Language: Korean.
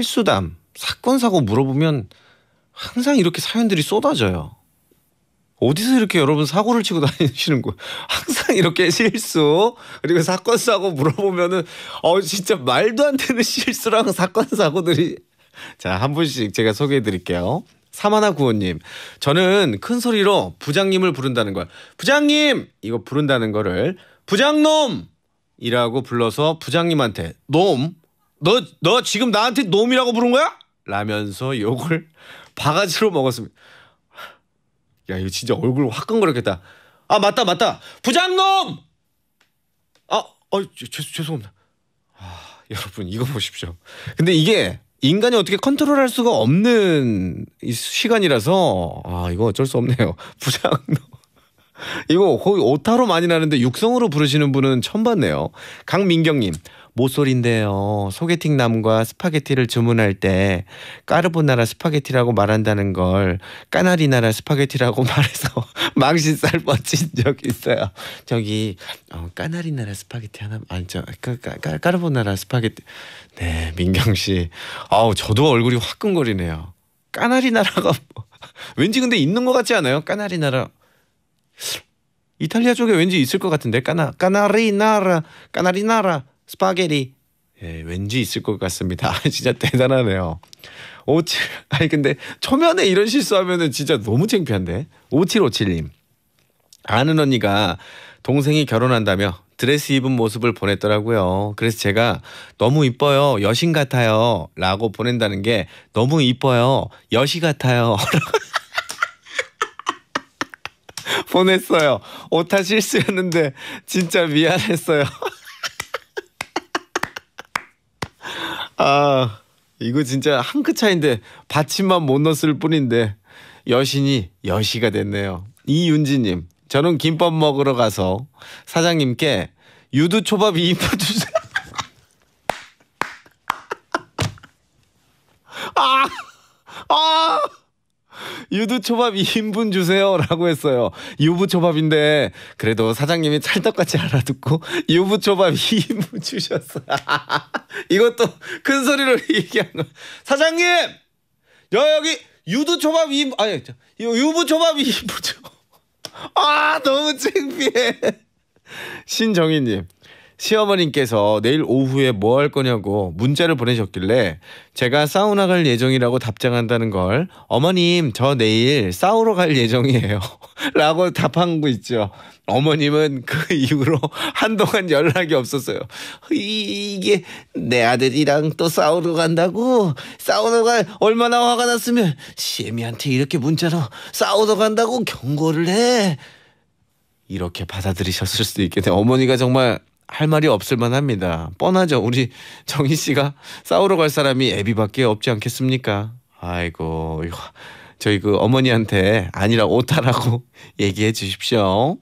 실수담 사건 사고 물어보면 항상 이렇게 사연들이 쏟아져요. 어디서 이렇게 여러분 사고를 치고 다니시는 거 항상 이렇게 실수 그리고 사건 사고 물어보면은 어 진짜 말도 안 되는 실수랑 사건 사고들이 자 한 분씩 제가 소개해 드릴게요. 사마나 구호님, 저는 큰 소리로 부장님을 부른다는 걸 부장님 이거 부른다는 거를 부장놈이라고 불러서 부장님한테 놈 너, 너 지금 나한테 놈이라고 부른 거야? 라면서 욕을 바가지로 먹었습니다. 야, 이거 진짜 얼굴 화끈거렸겠다. 아, 맞다, 맞다. 부장놈! 아, 어, 죄, 죄송합니다. 아, 여러분, 이거 보십시오. 근데 이게 인간이 어떻게 컨트롤할 수가 없는 시간이라서, 아, 이거 어쩔 수 없네요. 부장놈. 이거 거의 오타로 많이 나는데 육성으로 부르시는 분은 처음 봤네요. 강민경님. 모쏠인데요. 소개팅 남과 스파게티를 주문할 때 까르보나라 스파게티라고 말한다는 걸 까나리나라 스파게티라고 말해서 망신살 뻗친 적이 있어요. 저기 어, 까나리나라 스파게티 하나 아니 저 까, 까, 까르보나라 스파게티 네 민경 씨 아우 저도 얼굴이 화끈거리네요. 까나리나라가 뭐, 왠지 근데 있는 것 같지 않아요? 까나리나라 이탈리아 쪽에 왠지 있을 것 같은데 까나 까나리나라 까나리나라 스파게리 예, 왠지 있을 것 같습니다. 진짜 대단하네요. 오칠 아니 근데 초면에 이런 실수하면은 진짜 너무 창피한데. 오칠오칠님 아는 언니가 동생이 결혼한다며 드레스 입은 모습을 보냈더라고요. 그래서 제가 너무 이뻐요. 여신 같아요. 라고 보낸다는 게 너무 이뻐요. 여시 같아요. 보냈어요. 오타 실수였는데 진짜 미안했어요. 아 이거 진짜 한 끗 차인데 받침만 못 넣었을 뿐인데 여신이 여시가 됐네요. 이윤지님 저는 김밥 먹으러 가서 사장님께 유두 초밥 2인분 주세요. 아, 아, 유두 초밥 2인분 주세요라고 했어요. 유부 초밥인데 그래도 사장님이 찰떡같이 알아듣고 유부 초밥 2인분 주셨어요. 이것도 큰 소리로 얘기한 거. 사장님! 여기 유두초밥 2인, 아니, 유부초밥 2인죠 아, 너무 창피해. 신정희님. 시어머님께서 내일 오후에 뭐 할 거냐고 문자를 보내셨길래 제가 사우나 갈 예정이라고 답장한다는 걸 어머님 저 내일 싸우러 갈 예정이에요 라고 답한 거 있죠 어머님은 그 이후로 한동안 연락이 없었어요 이게 내 아들이랑 또 싸우러 간다고 싸우러 갈 얼마나 화가 났으면 시애미한테 이렇게 문자로 싸우러 간다고 경고를 해 이렇게 받아들이셨을 수도 있겠네요. 어머니가 정말 할 말이 없을 만합니다. 뻔하죠. 우리 정희 씨가 싸우러 갈 사람이 애비밖에 없지 않겠습니까? 아이고, 이거 저희 그 어머니한테 아니라 오타라고 얘기해 주십시오.